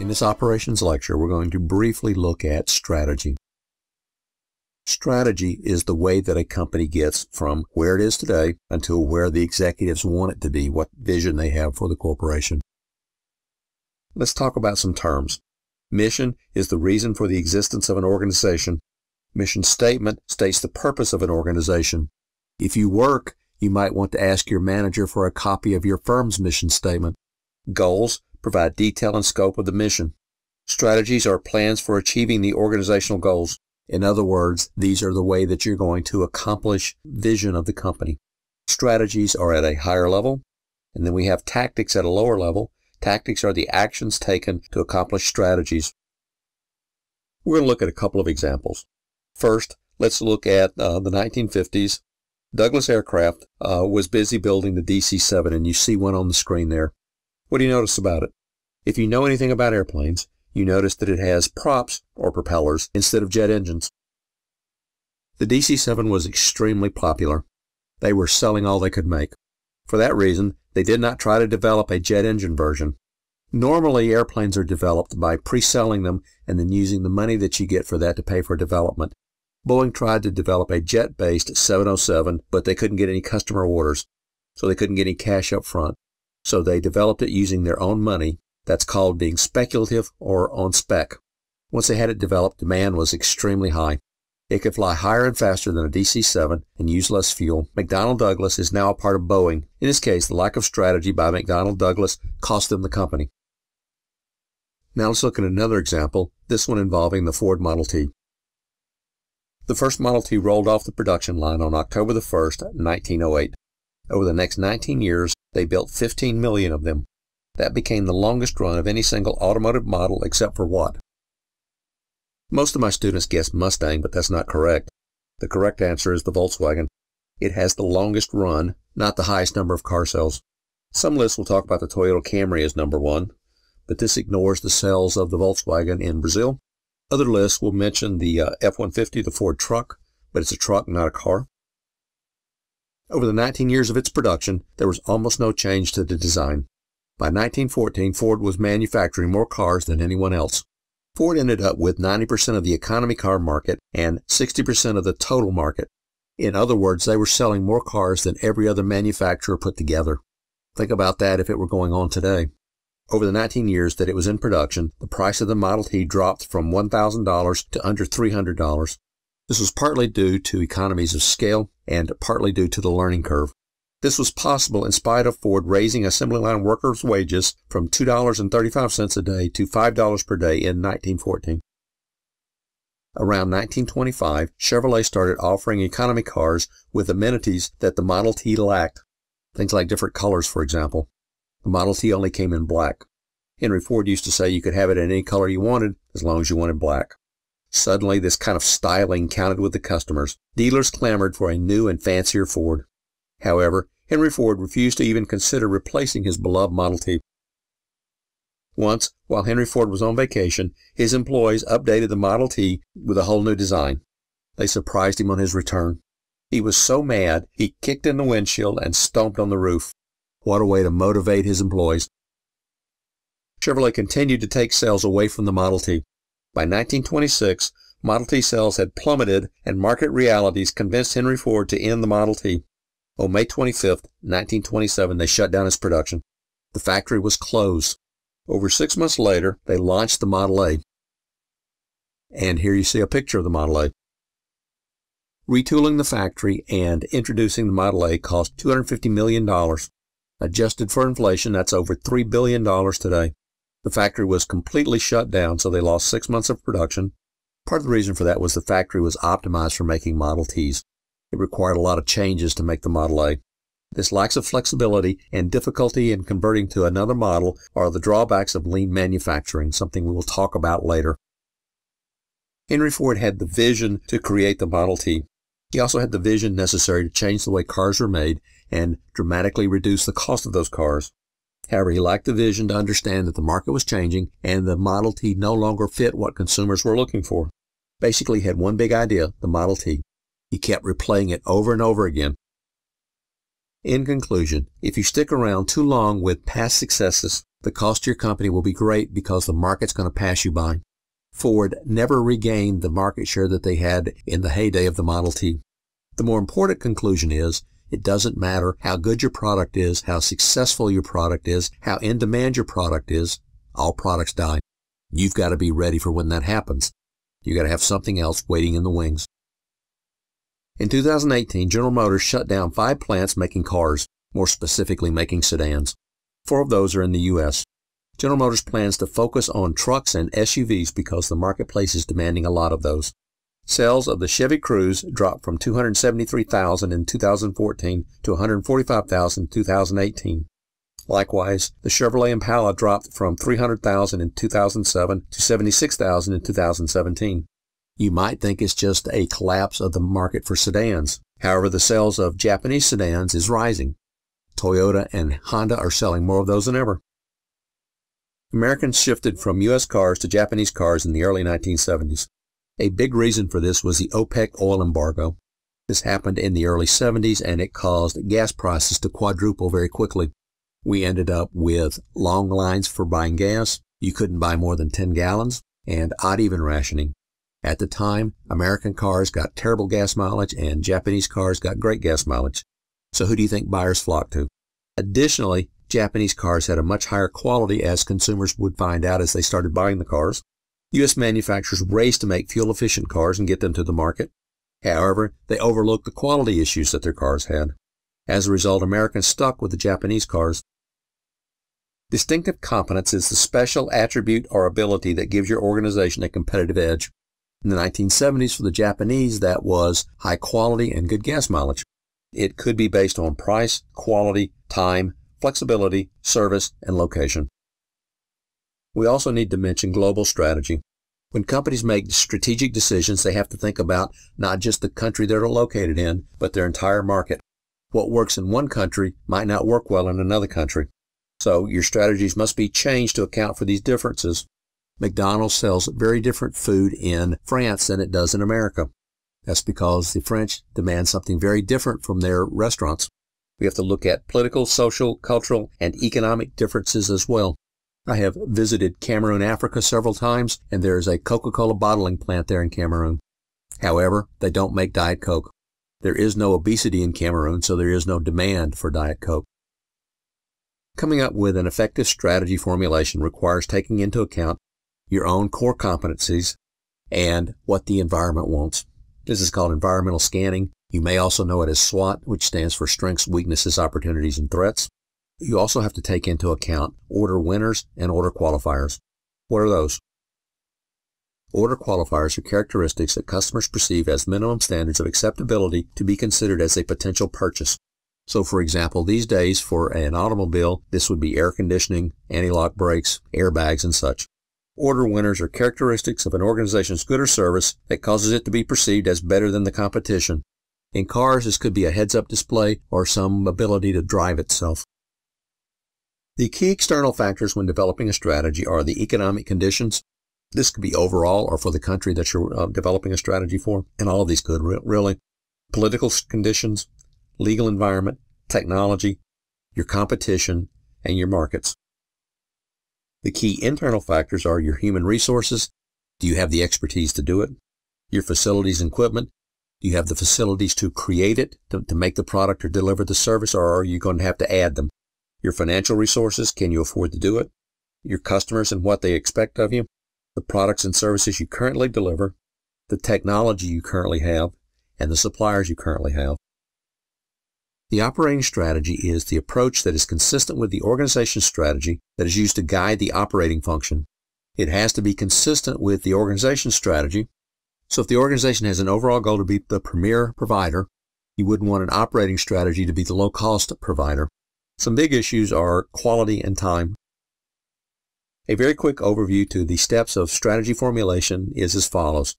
In this operations lecture, we're going to briefly look at strategy. Strategy is the way that a company gets from where it is today until where the executives want it to be, what vision they have for the corporation. Let's talk about some terms. Mission is the reason for the existence of an organization. Mission statement states the purpose of an organization. If you work, you might want to ask your manager for a copy of your firm's mission statement. Goals provide detail and scope of the mission. Strategies are plans for achieving the organizational goals. In other words, these are the way that you're going to accomplish vision of the company. Strategies are at a higher level, and then we have tactics at a lower level. Tactics are the actions taken to accomplish strategies. We're going to look at a couple of examples. First, let's look at uh, the 1950s. Douglas Aircraft uh, was busy building the DC-7, and you see one on the screen there. What do you notice about it? If you know anything about airplanes, you notice that it has props or propellers instead of jet engines. The DC-7 was extremely popular. They were selling all they could make. For that reason, they did not try to develop a jet engine version. Normally, airplanes are developed by pre-selling them and then using the money that you get for that to pay for development. Boeing tried to develop a jet-based 707, but they couldn't get any customer orders, so they couldn't get any cash up front. So they developed it using their own money. That's called being speculative or on spec. Once they had it developed, demand was extremely high. It could fly higher and faster than a DC 7 and use less fuel. McDonnell Douglas is now a part of Boeing. In this case, the lack of strategy by McDonnell Douglas cost them the company. Now let's look at another example, this one involving the Ford Model T. The first Model T rolled off the production line on October 1, 1908. Over the next 19 years, they built 15 million of them. That became the longest run of any single automotive model except for what? Most of my students guess Mustang, but that's not correct. The correct answer is the Volkswagen. It has the longest run, not the highest number of car sales. Some lists will talk about the Toyota Camry as number one, but this ignores the sales of the Volkswagen in Brazil. Other lists will mention the uh, F-150, the Ford truck, but it's a truck, not a car. Over the 19 years of its production, there was almost no change to the design. By 1914, Ford was manufacturing more cars than anyone else. Ford ended up with 90% of the economy car market and 60% of the total market. In other words, they were selling more cars than every other manufacturer put together. Think about that if it were going on today. Over the 19 years that it was in production, the price of the Model T dropped from $1,000 to under $300. This was partly due to economies of scale and partly due to the learning curve. This was possible in spite of Ford raising assembly line workers' wages from $2.35 a day to $5 per day in 1914. Around 1925, Chevrolet started offering economy cars with amenities that the Model T lacked, things like different colors, for example. The Model T only came in black. Henry Ford used to say you could have it in any color you wanted as long as you wanted black. Suddenly, this kind of styling counted with the customers. Dealers clamored for a new and fancier Ford. However, Henry Ford refused to even consider replacing his beloved Model T. Once, while Henry Ford was on vacation, his employees updated the Model T with a whole new design. They surprised him on his return. He was so mad, he kicked in the windshield and stomped on the roof. What a way to motivate his employees. Chevrolet continued to take sales away from the Model T. By 1926, Model T sales had plummeted and market realities convinced Henry Ford to end the Model T. On May 25, 1927, they shut down its production. The factory was closed. Over six months later, they launched the Model A. And here you see a picture of the Model A. Retooling the factory and introducing the Model A cost $250 million. Adjusted for inflation, that's over $3 billion today. The factory was completely shut down, so they lost six months of production. Part of the reason for that was the factory was optimized for making Model Ts. It required a lot of changes to make the Model A. This lack of flexibility and difficulty in converting to another model are the drawbacks of lean manufacturing, something we will talk about later. Henry Ford had the vision to create the Model T. He also had the vision necessary to change the way cars were made and dramatically reduce the cost of those cars. However, he liked the vision to understand that the market was changing and the Model T no longer fit what consumers were looking for. Basically, he had one big idea, the Model T. He kept replaying it over and over again. In conclusion, if you stick around too long with past successes, the cost to your company will be great because the market's going to pass you by. Ford never regained the market share that they had in the heyday of the Model T. The more important conclusion is it doesn't matter how good your product is, how successful your product is, how in demand your product is, all products die. You've got to be ready for when that happens. You've got to have something else waiting in the wings. In 2018, General Motors shut down five plants making cars, more specifically making sedans. Four of those are in the U.S. General Motors plans to focus on trucks and SUVs because the marketplace is demanding a lot of those. Sales of the Chevy Cruze dropped from 273,000 in 2014 to 145,000 in 2018. Likewise, the Chevrolet Impala dropped from 300,000 in 2007 to 76,000 in 2017. You might think it's just a collapse of the market for sedans. However, the sales of Japanese sedans is rising. Toyota and Honda are selling more of those than ever. Americans shifted from U.S. cars to Japanese cars in the early 1970s. A big reason for this was the OPEC oil embargo. This happened in the early 70s and it caused gas prices to quadruple very quickly. We ended up with long lines for buying gas. You couldn't buy more than 10 gallons and odd even rationing. At the time, American cars got terrible gas mileage and Japanese cars got great gas mileage. So who do you think buyers flocked to? Additionally, Japanese cars had a much higher quality as consumers would find out as they started buying the cars. U.S. manufacturers race to make fuel efficient cars and get them to the market. However, they overlooked the quality issues that their cars had. As a result, Americans stuck with the Japanese cars. Distinctive competence is the special attribute or ability that gives your organization a competitive edge. In the 1970s, for the Japanese, that was high quality and good gas mileage. It could be based on price, quality, time, flexibility, service, and location. We also need to mention global strategy. When companies make strategic decisions, they have to think about not just the country they're located in, but their entire market. What works in one country might not work well in another country. So your strategies must be changed to account for these differences. McDonald's sells very different food in France than it does in America. That's because the French demand something very different from their restaurants. We have to look at political, social, cultural, and economic differences as well. I have visited Cameroon, Africa several times, and there is a Coca Cola bottling plant there in Cameroon. However, they don't make Diet Coke. There is no obesity in Cameroon, so there is no demand for Diet Coke. Coming up with an effective strategy formulation requires taking into account your own core competencies and what the environment wants. This is called environmental scanning. You may also know it as SWOT, which stands for strengths, weaknesses, opportunities, and threats. You also have to take into account order winners and order qualifiers. What are those? Order qualifiers are characteristics that customers perceive as minimum standards of acceptability to be considered as a potential purchase. So for example, these days for an automobile, this would be air conditioning, anti-lock brakes, airbags, and such. Order winners are characteristics of an organization's good or service that causes it to be perceived as better than the competition. In cars, this could be a heads-up display or some ability to drive itself. The key external factors when developing a strategy are the economic conditions. This could be overall or for the country that you're uh, developing a strategy for, and all of these could re- really. Political conditions, legal environment, technology, your competition, and your markets. The key internal factors are your human resources. Do you have the expertise to do it? Your facilities and equipment. Do you have the facilities to create it, to, to make the product or deliver the service, or are you going to have to add them? your financial resources, can you afford to do it, your customers and what they expect of you, the products and services you currently deliver, the technology you currently have, and the suppliers you currently have. The operating strategy is the approach that is consistent with the organization's strategy that is used to guide the operating function. It has to be consistent with the organization's strategy. So if the organization has an overall goal to be the premier provider, you wouldn't want an operating strategy to be the low-cost provider. Some big issues are quality and time. A very quick overview to the steps of strategy formulation is as follows.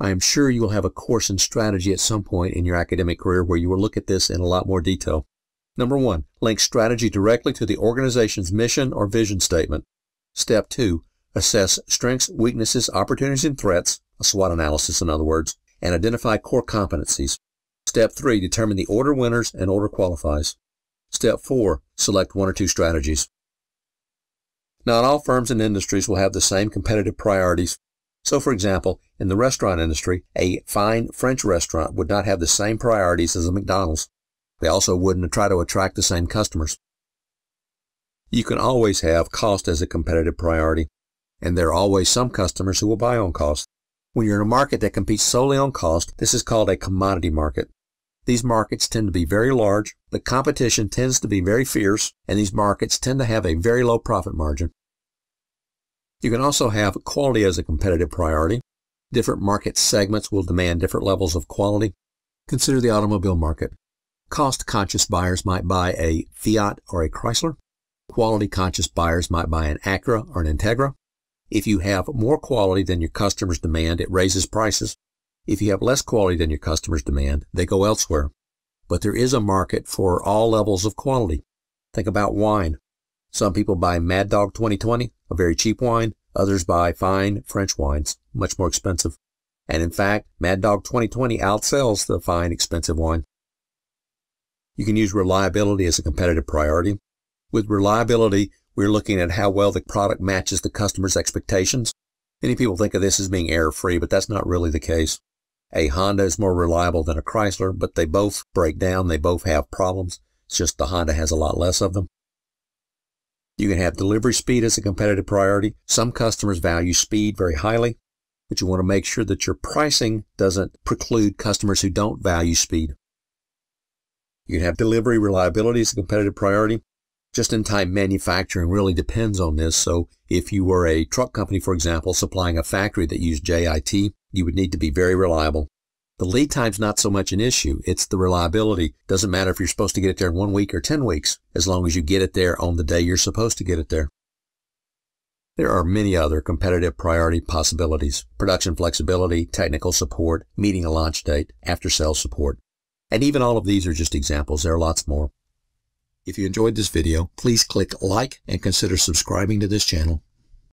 I am sure you will have a course in strategy at some point in your academic career where you will look at this in a lot more detail. Number one, link strategy directly to the organization's mission or vision statement. Step two, assess strengths, weaknesses, opportunities, and threats, a SWOT analysis in other words, and identify core competencies. Step three, determine the order winners and order qualifies. Step 4. Select one or two strategies. Not all firms and industries will have the same competitive priorities. So, for example, in the restaurant industry, a fine French restaurant would not have the same priorities as a McDonald's. They also wouldn't try to attract the same customers. You can always have cost as a competitive priority, and there are always some customers who will buy on cost. When you're in a market that competes solely on cost, this is called a commodity market. These markets tend to be very large, the competition tends to be very fierce, and these markets tend to have a very low profit margin. You can also have quality as a competitive priority. Different market segments will demand different levels of quality. Consider the automobile market. Cost conscious buyers might buy a Fiat or a Chrysler. Quality conscious buyers might buy an Acura or an Integra. If you have more quality than your customers demand, it raises prices. If you have less quality than your customers demand, they go elsewhere. But there is a market for all levels of quality. Think about wine. Some people buy Mad Dog 2020, a very cheap wine. Others buy fine French wines, much more expensive. And in fact, Mad Dog 2020 outsells the fine expensive wine. You can use reliability as a competitive priority. With reliability, we're looking at how well the product matches the customer's expectations. Many people think of this as being error free, but that's not really the case. A Honda is more reliable than a Chrysler, but they both break down. They both have problems. It's just the Honda has a lot less of them. You can have delivery speed as a competitive priority. Some customers value speed very highly, but you want to make sure that your pricing doesn't preclude customers who don't value speed. You can have delivery reliability as a competitive priority. Just-in-time manufacturing really depends on this. So if you were a truck company, for example, supplying a factory that used JIT, you would need to be very reliable. The lead time's not so much an issue. It's the reliability. Doesn't matter if you're supposed to get it there in one week or 10 weeks, as long as you get it there on the day you're supposed to get it there. There are many other competitive priority possibilities. Production flexibility, technical support, meeting a launch date, after sales support. And even all of these are just examples. There are lots more. If you enjoyed this video, please click like and consider subscribing to this channel.